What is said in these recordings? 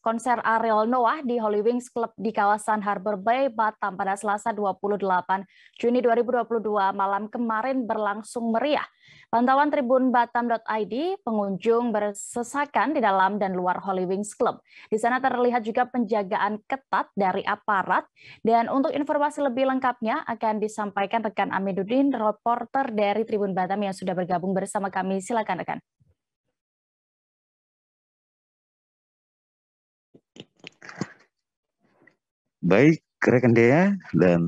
konser Ariel Noah di Holy Wings Club di kawasan Harbor Bay, Batam pada Selasa 28 Juni 2022 malam kemarin berlangsung meriah. Pantauan Tribun Batam.id, pengunjung bersesakan di dalam dan luar Holy Wings Club. Di sana terlihat juga penjagaan ketat dari aparat. Dan untuk informasi lebih lengkapnya akan disampaikan rekan Amiduddin, reporter dari Tribun Batam yang sudah bergabung bersama kami. Silakan rekan. Baik rekan Dea dan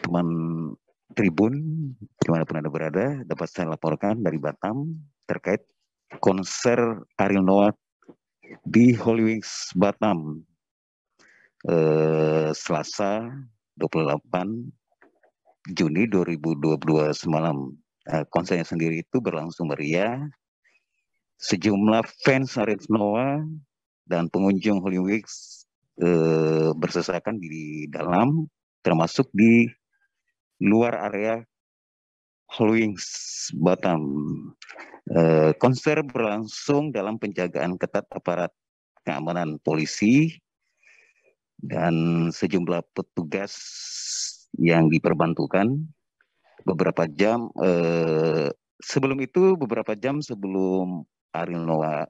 teman Tribun dimanapun Anda berada dapat saya laporkan dari Batam terkait konser Ariel Noah di Holy Wings Batam eh, Selasa 28 Juni 2022 semalam. Eh, konsernya sendiri itu berlangsung meriah. Sejumlah fans Ariel Noah dan pengunjung Holy Wings eh, bersesakan di dalam termasuk di luar area Halloween Batam. Eh, konser berlangsung dalam penjagaan ketat aparat keamanan polisi dan sejumlah petugas yang diperbantukan beberapa jam eh, sebelum itu beberapa jam sebelum Ariel Noah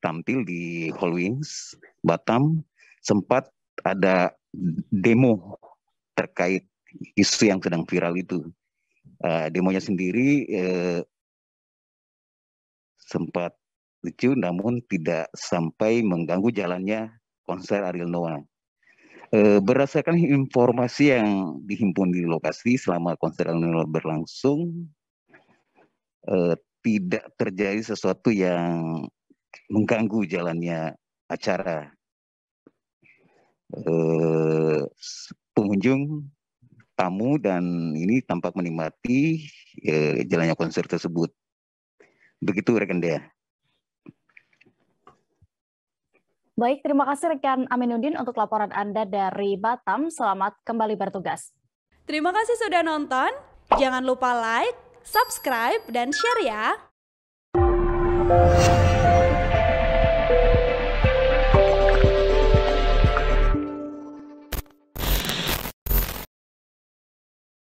tampil di Hall Batam sempat ada demo terkait isu yang sedang viral itu. Uh, demonya sendiri uh, sempat lucu namun tidak sampai mengganggu jalannya konser Ariel Noah. Uh, berdasarkan informasi yang dihimpun di lokasi selama konser Ariel Noah berlangsung, uh, tidak terjadi sesuatu yang mengganggu jalannya acara. Eh, pengunjung, tamu dan ini tampak menikmati eh, jalannya konser tersebut. Begitu rekan dia Baik, terima kasih rekan Aminuddin untuk laporan Anda dari Batam. Selamat kembali bertugas. Terima kasih sudah nonton. Jangan lupa like, subscribe, dan share ya.